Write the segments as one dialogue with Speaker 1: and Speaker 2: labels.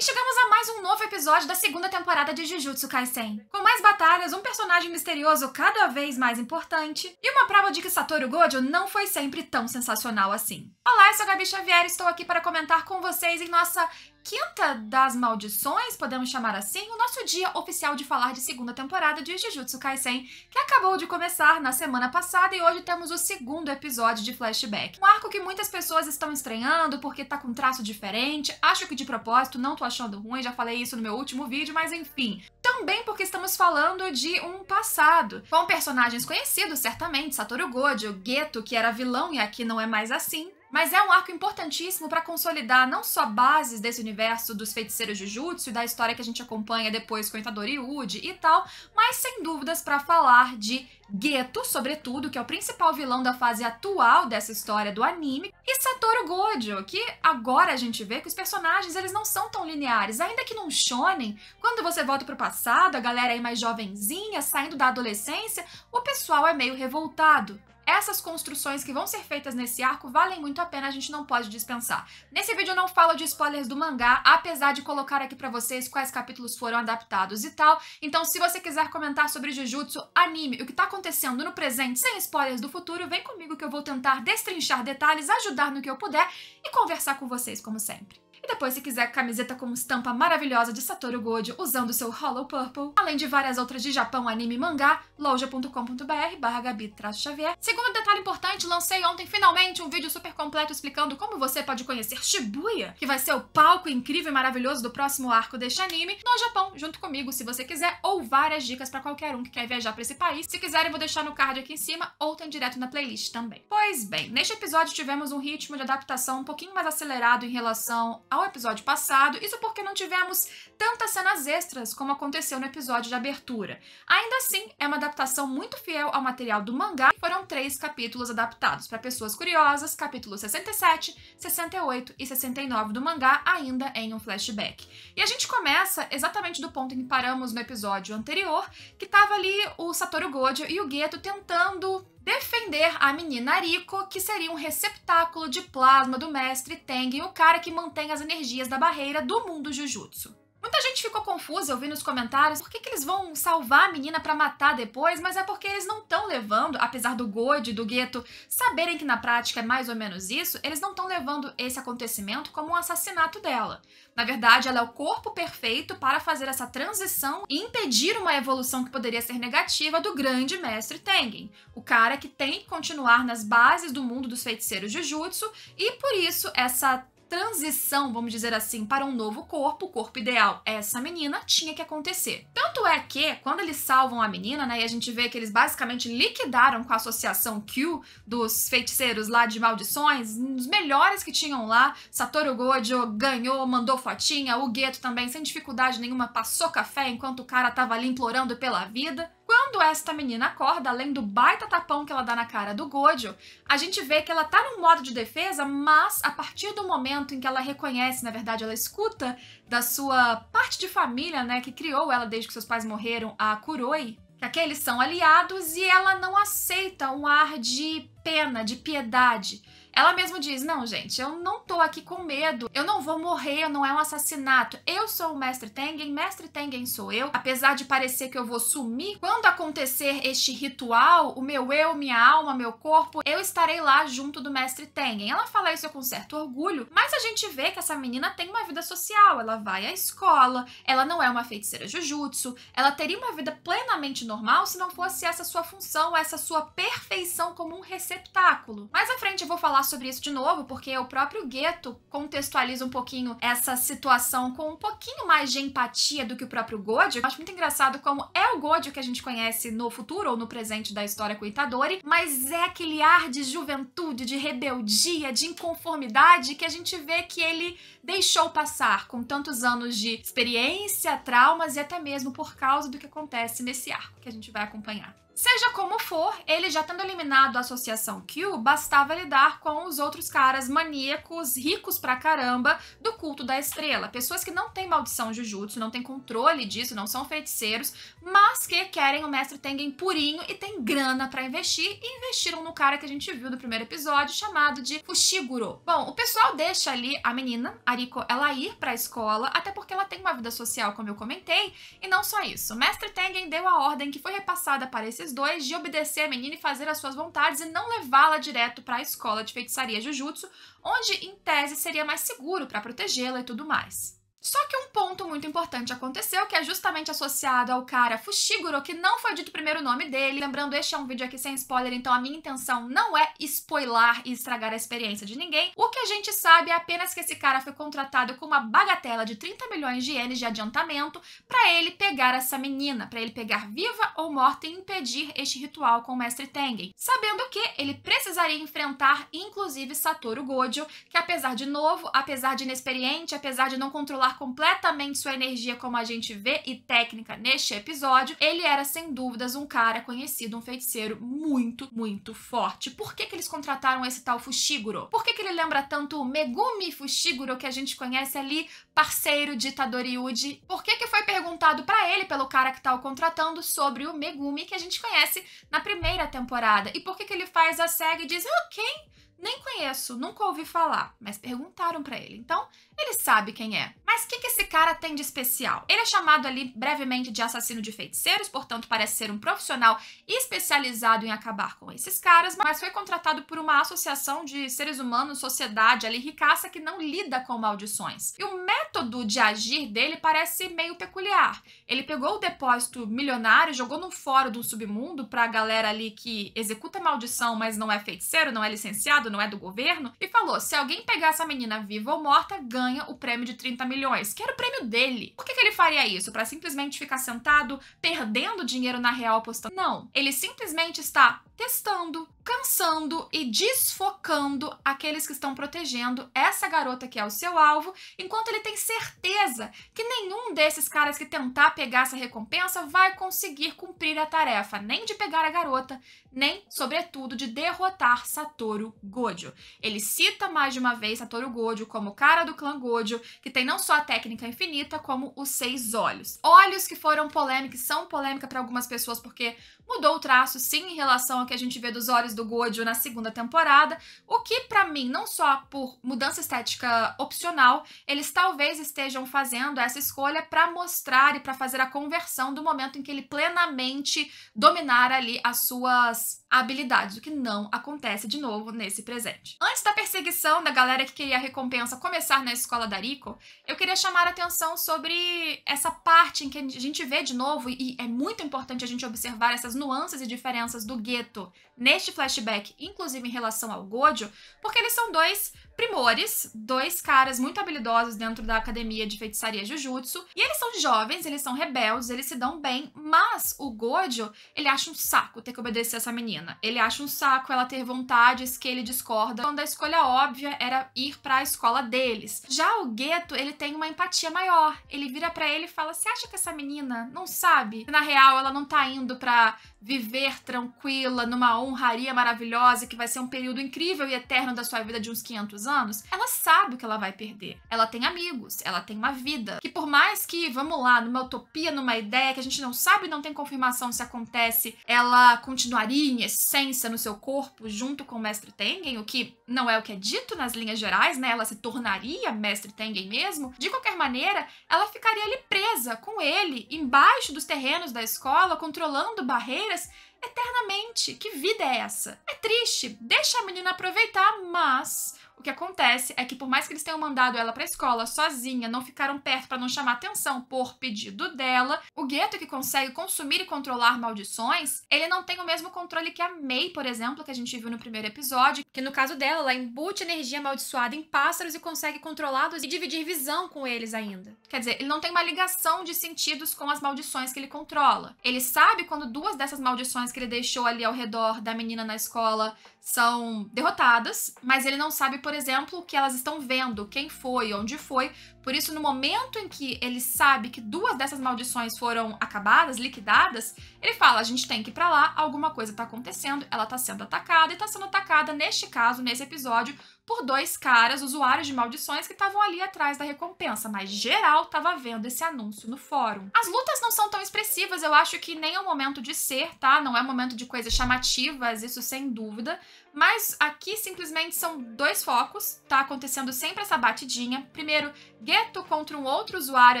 Speaker 1: E chegamos a mais um novo episódio da segunda temporada de Jujutsu Kaisen. Com mais batalhas, um personagem misterioso cada vez mais importante e uma prova de que Satoru Gojo não foi sempre tão sensacional assim. Olá, eu sou a Gabi Xavier e estou aqui para comentar com vocês em nossa quinta das maldições, podemos chamar assim, o nosso dia oficial de falar de segunda temporada de Jujutsu Kaisen, que acabou de começar na semana passada e hoje temos o segundo episódio de flashback. Um arco que muitas pessoas estão estranhando porque tá com traço diferente, acho que de propósito, não tô achando ruim, já falei isso no meu último vídeo, mas enfim. Também porque estamos falando de um passado, com personagens conhecidos, certamente, Satoru Gojo, Geto, que era vilão e aqui não é mais assim, mas é um arco importantíssimo para consolidar não só bases desse universo dos feiticeiros Jujutsu e da história que a gente acompanha depois com Itadori Uji e tal, mas sem dúvidas para falar de Geto, sobretudo, que é o principal vilão da fase atual dessa história do anime, e Satoru Gojo, que agora a gente vê que os personagens eles não são tão lineares, ainda que num shonen, quando você volta pro passado, a galera aí mais jovenzinha, saindo da adolescência, o pessoal é meio revoltado essas construções que vão ser feitas nesse arco valem muito a pena, a gente não pode dispensar. Nesse vídeo eu não falo de spoilers do mangá, apesar de colocar aqui para vocês quais capítulos foram adaptados e tal. Então, se você quiser comentar sobre Jujutsu, anime, o que tá acontecendo no presente, sem spoilers do futuro, vem comigo que eu vou tentar destrinchar detalhes, ajudar no que eu puder e conversar com vocês como sempre. E depois, se quiser, camiseta com estampa maravilhosa de Satoru Gojo usando seu Hollow Purple, além de várias outras de Japão, anime e mangá, loja.com.br barra Gabi-Xavier. Segundo detalhe importante, lancei ontem finalmente um vídeo super completo explicando como você pode conhecer Shibuya, que vai ser o palco incrível e maravilhoso do próximo arco deste anime, no Japão, junto comigo, se você quiser, ou várias dicas para qualquer um que quer viajar para esse país. Se quiserem, eu vou deixar no card aqui em cima, ou tem direto na playlist também. Pois bem, neste episódio tivemos um ritmo de adaptação um pouquinho mais acelerado em relação ao episódio passado, isso porque não tivemos tantas cenas extras como aconteceu no episódio de abertura. Ainda assim, é uma adaptação muito fiel ao material do mangá e foram três capítulos adaptados para pessoas curiosas, capítulos 67, 68 e 69 do mangá, ainda em um flashback. E a gente começa exatamente do ponto em que paramos no episódio anterior, que tava ali o Satoru Gojo e o Gueto tentando defender a menina Ariko, que seria um receptáculo de plasma do mestre Tengen, o cara que mantém as energias da barreira do mundo Jujutsu. Muita gente ficou confusa, eu vi nos comentários, por que, que eles vão salvar a menina para matar depois, mas é porque eles não estão levando, apesar do e do Gueto saberem que na prática é mais ou menos isso, eles não estão levando esse acontecimento como um assassinato dela. Na verdade, ela é o corpo perfeito para fazer essa transição e impedir uma evolução que poderia ser negativa do grande mestre Tengen, o cara que tem que continuar nas bases do mundo dos feiticeiros Jujutsu, e por isso essa transição, vamos dizer assim, para um novo corpo, o corpo ideal, essa menina, tinha que acontecer. Tanto é que, quando eles salvam a menina, né, e a gente vê que eles basicamente liquidaram com a associação Q dos feiticeiros lá de maldições, os melhores que tinham lá, Satoru Gojo ganhou, mandou fotinha, o Gueto também, sem dificuldade nenhuma, passou café enquanto o cara tava ali implorando pela vida. Quando esta menina acorda, além do baita tapão que ela dá na cara do Gojo, a gente vê que ela tá num modo de defesa, mas a partir do momento em que ela reconhece, na verdade, ela escuta da sua parte de família, né, que criou ela desde que seus pais morreram, a Kuroi, que aqueles são aliados e ela não aceita um ar de pena, de piedade. Ela mesma diz: Não, gente, eu não tô aqui com medo, eu não vou morrer, não é um assassinato. Eu sou o Mestre Tengen, Mestre Tengen sou eu. Apesar de parecer que eu vou sumir, quando acontecer este ritual, o meu eu, minha alma, meu corpo, eu estarei lá junto do Mestre Tengen. Ela fala isso com certo orgulho, mas a gente vê que essa menina tem uma vida social, ela vai à escola, ela não é uma feiticeira jujutsu, ela teria uma vida plenamente normal se não fosse essa sua função, essa sua perfeição como um receptáculo. Mais à frente eu vou falar falar sobre isso de novo, porque o próprio Gueto contextualiza um pouquinho essa situação com um pouquinho mais de empatia do que o próprio Gojo. Eu acho muito engraçado como é o Gojo que a gente conhece no futuro ou no presente da história com Itadori, mas é aquele ar de juventude, de rebeldia, de inconformidade que a gente vê que ele deixou passar com tantos anos de experiência, traumas e até mesmo por causa do que acontece nesse arco que a gente vai acompanhar. Seja como for, ele já tendo eliminado a associação Q, bastava lidar com os outros caras maníacos, ricos pra caramba, do culto da estrela. Pessoas que não têm maldição jujutsu, não têm controle disso, não são feiticeiros, mas que querem o mestre Tengen purinho e tem grana para investir e investiram no cara que a gente viu no primeiro episódio, chamado de Fushiguro. Bom, o pessoal deixa ali a menina, Ariko, ela ir pra escola, até porque ela tem uma vida social, como eu comentei, e não só isso. O mestre Tengen deu a ordem que foi repassada para esses esses dois de obedecer a menina e fazer as suas vontades e não levá-la direto para a escola de feitiçaria Jujutsu, onde em tese seria mais seguro para protegê-la e tudo mais. Só que um ponto muito importante aconteceu, que é justamente associado ao cara Fushiguro, que não foi dito o primeiro nome dele. Lembrando, este é um vídeo aqui sem spoiler, então a minha intenção não é spoiler e estragar a experiência de ninguém. O que a gente sabe é apenas que esse cara foi contratado com uma bagatela de 30 milhões de ienes de adiantamento para ele pegar essa menina, para ele pegar viva ou morta e impedir este ritual com o mestre Tengen. Sabendo que ele precisaria enfrentar, inclusive, Satoru Gojo, que apesar de novo, apesar de inexperiente, apesar de não controlar completamente sua energia como a gente vê e técnica neste episódio, ele era sem dúvidas um cara conhecido, um feiticeiro muito, muito forte. Por que, que eles contrataram esse tal Fushiguro? Por que, que ele lembra tanto o Megumi Fushiguro que a gente conhece ali, parceiro de Tadoriuji? Por que, que foi perguntado para ele, pelo cara que tá o contratando, sobre o Megumi que a gente conhece na primeira temporada? E por que, que ele faz a SEG e diz, ah, quem? Nem conheço, nunca ouvi falar, mas perguntaram para ele. Então, ele sabe quem é. Mas o que, que esse cara tem de especial? Ele é chamado ali brevemente de assassino de feiticeiros, portanto, parece ser um profissional especializado em acabar com esses caras, mas foi contratado por uma associação de seres humanos, sociedade ali ricaça que não lida com maldições. E o método de agir dele parece meio peculiar. Ele pegou o depósito milionário, jogou num fórum do submundo pra galera ali que executa maldição, mas não é feiticeiro, não é licenciado, não é do governo, e falou: se alguém pegar essa menina viva ou morta, ganha o prêmio de 30 milhões, que era o prêmio dele. Por que, que ele faria isso? Para simplesmente ficar sentado, perdendo dinheiro na real apostando? Não. Ele simplesmente está testando, cansando e desfocando aqueles que estão protegendo essa garota que é o seu alvo, enquanto ele tem certeza que nenhum desses caras que tentar pegar essa recompensa vai conseguir cumprir a tarefa, nem de pegar a garota, nem, sobretudo, de derrotar Satoru Gojo. Gojo. Ele cita mais de uma vez Satoru Gojo como o cara do clã Gojo, que tem não só a técnica infinita, como os seis olhos. Olhos que foram polêmicas, são polêmica para algumas pessoas porque Mudou o traço, sim, em relação ao que a gente vê dos olhos do Gojo na segunda temporada, o que, para mim, não só por mudança estética opcional, eles talvez estejam fazendo essa escolha para mostrar e para fazer a conversão do momento em que ele plenamente dominar ali as suas habilidades, o que não acontece de novo nesse presente. Antes da perseguição da galera que queria a recompensa começar na escola da Rico, eu queria chamar a atenção sobre essa parte em que a gente vê de novo, e é muito importante a gente observar essas nuances e diferenças do gueto neste flashback, inclusive em relação ao Gojo, porque eles são dois primores, dois caras muito habilidosos dentro da academia de feitiçaria Jujutsu, e eles são jovens, eles são rebeldes, eles se dão bem, mas o Gojo, ele acha um saco ter que obedecer essa menina. Ele acha um saco ela ter vontades que ele discorda, quando então, a escolha óbvia era ir para a escola deles. Já o Gueto, ele tem uma empatia maior. Ele vira para ele e fala: "Você acha que essa menina não sabe? Na real, ela não tá indo para viver tranquila numa honraria maravilhosa, que vai ser um período incrível e eterno da sua vida de uns 500 anos, ela sabe o que ela vai perder. Ela tem amigos, ela tem uma vida. Que por mais que, vamos lá, numa utopia, numa ideia que a gente não sabe, não tem confirmação se acontece, ela continuaria em essência no seu corpo junto com o mestre Tengen, o que não é o que é dito nas linhas gerais, né? Ela se tornaria mestre Tengen mesmo. De qualquer maneira, ela ficaria ali presa com ele, embaixo dos terrenos da escola, controlando barreiras eternamente. Que vida é essa? É triste. Deixa a menina aproveitar, mas o que acontece é que, por mais que eles tenham mandado ela pra escola sozinha, não ficaram perto para não chamar atenção por pedido dela, o Gueto, que consegue consumir e controlar maldições, ele não tem o mesmo controle que a May, por exemplo, que a gente viu no primeiro episódio, que no caso dela, ela embute energia amaldiçoada em pássaros e consegue controlá-los e dividir visão com eles ainda. Quer dizer, ele não tem uma ligação de sentidos com as maldições que ele controla. Ele sabe quando duas dessas maldições que ele deixou ali ao redor da menina na escola são derrotadas, mas ele não sabe, por exemplo, o que elas estão vendo, quem foi, onde foi. Por isso, no momento em que ele sabe que duas dessas maldições foram acabadas, liquidadas, ele fala: a gente tem que ir pra lá, alguma coisa tá acontecendo, ela tá sendo atacada e tá sendo atacada, neste caso, nesse episódio, por dois caras, usuários de maldições, que estavam ali atrás da recompensa, mas geral estava vendo esse anúncio no fórum. As lutas não são tão expressivas, eu acho que nem é o momento de ser, tá? Não é momento de coisas chamativas, isso sem dúvida, mas aqui simplesmente são dois focos, tá acontecendo sempre essa batidinha. Primeiro, Gueto contra um outro usuário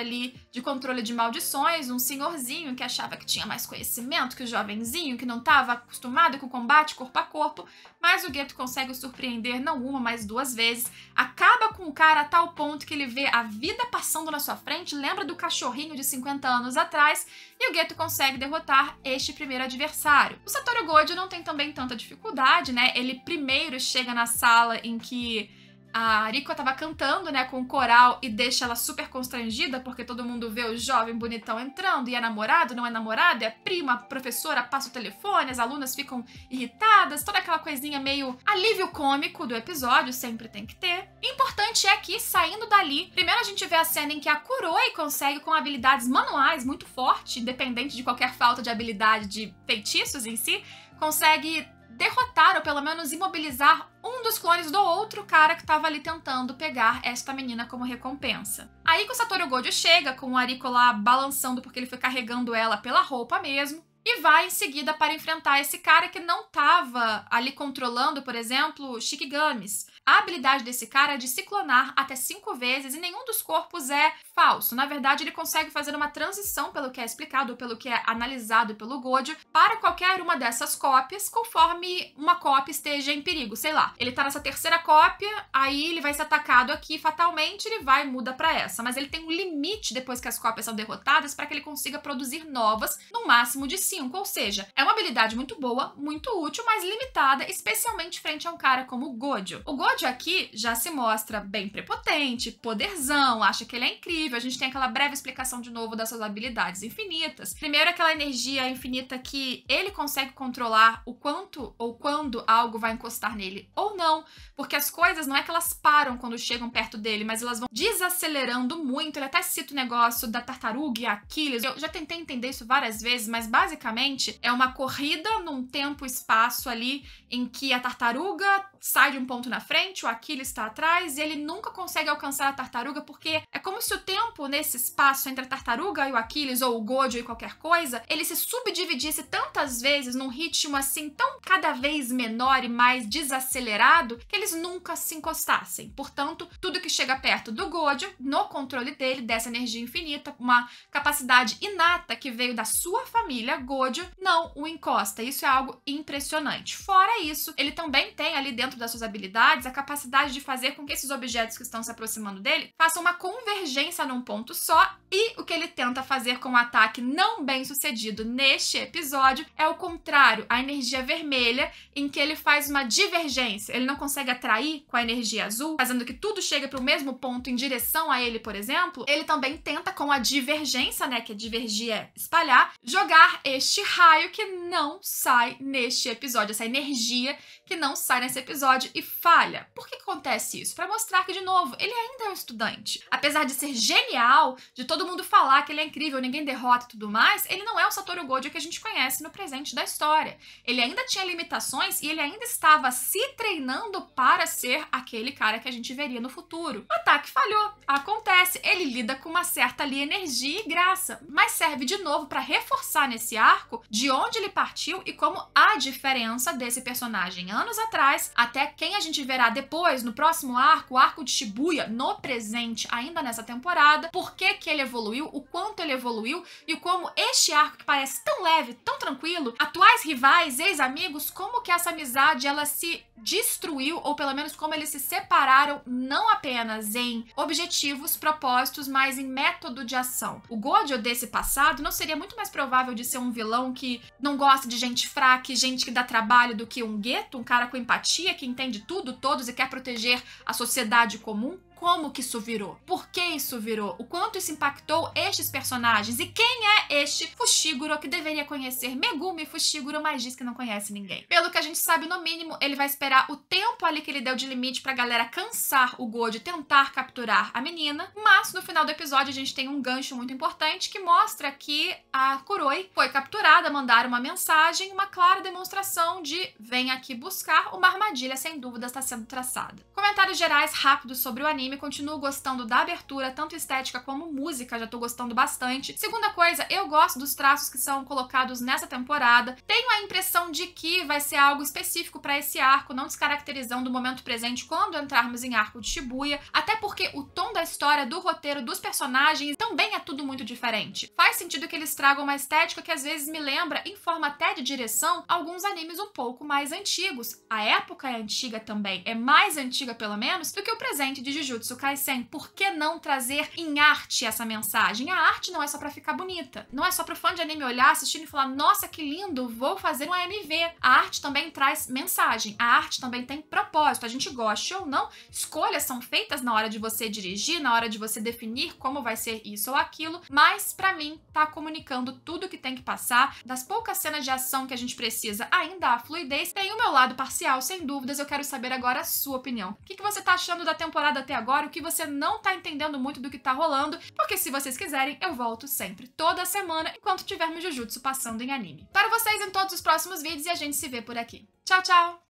Speaker 1: ali de controle de maldições, um senhorzinho que achava que tinha mais conhecimento que o jovenzinho, que não estava acostumado com combate corpo a corpo, mas o Gueto consegue surpreender não uma, mas duas vezes. Acaba com o cara a tal ponto que ele vê a vida passando na sua frente, lembra do cachorrinho de 50 anos atrás, e o Gueto consegue derrotar este primeiro adversário. O Satoru Gojo não tem também tanta dificuldade, né? ele primeiro chega na sala em que a Ariko tava cantando, né, com o coral e deixa ela super constrangida porque todo mundo vê o jovem bonitão entrando e é namorado, não é namorado, é prima, professora, passa o telefone, as alunas ficam irritadas, toda aquela coisinha meio alívio cômico do episódio, sempre tem que ter. Importante é que, saindo dali, primeiro a gente vê a cena em que a Kuroi consegue, com habilidades manuais muito forte, independente de qualquer falta de habilidade de feitiços em si, consegue derrotar ou pelo menos imobilizar um dos clones do outro cara que estava ali tentando pegar esta menina como recompensa. Aí que o Satoru Gojo chega com o Ariko lá balançando porque ele foi carregando ela pela roupa mesmo e vai em seguida para enfrentar esse cara que não estava ali controlando, por exemplo, Shikigamis a habilidade desse cara é de ciclonar até cinco vezes e nenhum dos corpos é falso. Na verdade, ele consegue fazer uma transição pelo que é explicado, pelo que é analisado pelo Godio, para qualquer uma dessas cópias, conforme uma cópia esteja em perigo. Sei lá, ele tá nessa terceira cópia, aí ele vai ser atacado aqui fatalmente, ele vai e muda para essa. Mas ele tem um limite depois que as cópias são derrotadas para que ele consiga produzir novas, no máximo de cinco. Ou seja, é uma habilidade muito boa, muito útil, mas limitada, especialmente frente a um cara como o Godio. O Gojo aqui já se mostra bem prepotente, poderzão, acha que ele é incrível. A gente tem aquela breve explicação de novo das suas habilidades infinitas. Primeiro, aquela energia infinita que ele consegue controlar o quanto ou quando algo vai encostar nele ou não, porque as coisas não é que elas param quando chegam perto dele, mas elas vão desacelerando muito. Ele até cita o negócio da tartaruga e Aquiles. Eu já tentei entender isso várias vezes, mas basicamente é uma corrida num tempo-espaço ali em que a tartaruga sai de um ponto na frente frente, o Aquiles está atrás e ele nunca consegue alcançar a tartaruga porque é como se o tempo nesse espaço entre a tartaruga e o Aquiles ou o Gojo e qualquer coisa, ele se subdividisse tantas vezes num ritmo assim tão cada vez menor e mais desacelerado que eles nunca se encostassem. Portanto, tudo que chega perto do Gojo, no controle dele dessa energia infinita, uma capacidade inata que veio da sua família, Gojo, não o encosta. Isso é algo impressionante. Fora isso, ele também tem ali dentro das suas habilidades a capacidade de fazer com que esses objetos que estão se aproximando dele façam uma convergência num ponto só, e o que ele tenta fazer com o um ataque não bem sucedido neste episódio é o contrário, a energia vermelha, em que ele faz uma divergência. Ele não consegue atrair com a energia azul, fazendo que tudo chegue para o mesmo ponto em direção a ele, por exemplo. Ele também tenta, com a divergência, né, que é divergir é espalhar, jogar este raio que não sai neste episódio, essa energia que não sai nesse episódio e falha. Por que acontece isso? Para mostrar que, de novo, ele ainda é um estudante. Apesar de ser genial, de todo mundo falar que ele é incrível, ninguém derrota e tudo mais, ele não é o Satoru Gojo que a gente conhece no presente da história. Ele ainda tinha limitações e ele ainda estava se treinando para ser aquele cara que a gente veria no futuro. O ataque falhou, acontece, ele lida com uma certa ali energia e graça, mas serve de novo para reforçar nesse arco de onde ele partiu e como a diferença desse personagem anos atrás, até quem a gente verá depois, no próximo arco, o arco de Shibuya, no presente, ainda nessa temporada, por que, que ele evoluiu, o quanto ele evoluiu e como este arco que parece tão leve, tão tranquilo, atuais rivais, ex-amigos, como que essa amizade ela se destruiu, ou pelo menos como eles se separaram, não apenas em objetivos, propósitos, mas em método de ação. O Gojo desse passado não seria muito mais provável de ser um vilão que não gosta de gente fraca, gente que dá trabalho, do que um gueto, um cara com empatia que entende tudo, todos e quer proteger a sociedade comum? como que isso virou, por que isso virou, o quanto isso impactou estes personagens e quem é este Fushiguro que deveria conhecer Megumi Fushiguro, mas diz que não conhece ninguém. Pelo que a gente sabe, no mínimo, ele vai esperar o tempo ali que ele deu de limite pra galera cansar o Go de tentar capturar a menina, mas no final do episódio a gente tem um gancho muito importante que mostra que a Kuroi foi capturada, mandaram uma mensagem, uma clara demonstração de vem aqui buscar, uma armadilha sem dúvida está sendo traçada. Comentários gerais rápidos sobre o anime anime, continuo gostando da abertura, tanto estética como música, já tô gostando bastante. Segunda coisa, eu gosto dos traços que são colocados nessa temporada. Tenho a impressão de que vai ser algo específico para esse arco, não descaracterizando o momento presente quando entrarmos em arco de Shibuya, até porque o tom da história, do roteiro, dos personagens também é tudo muito diferente. Faz sentido que eles tragam uma estética que às vezes me lembra, em forma até de direção, alguns animes um pouco mais antigos. A época é antiga também, é mais antiga pelo menos do que o presente de Jujutsu Jujutsu Kaisen, por que não trazer em arte essa mensagem? A arte não é só para ficar bonita, não é só pro fã de anime olhar, assistir e falar: "Nossa, que lindo, vou fazer um AMV". A arte também traz mensagem, a arte também tem propósito. A gente goste ou não, escolhas são feitas na hora de você dirigir, na hora de você definir como vai ser isso ou aquilo, mas para mim tá comunicando tudo que tem que passar, das poucas cenas de ação que a gente precisa, ainda a fluidez. Tem o meu lado parcial, sem dúvidas, eu quero saber agora a sua opinião. O que, que você tá achando da temporada até agora? agora o que você não tá entendendo muito do que tá rolando, porque se vocês quiserem, eu volto sempre, toda semana, enquanto tivermos Jujutsu passando em anime. Para vocês em todos os próximos vídeos e a gente se vê por aqui. Tchau, tchau!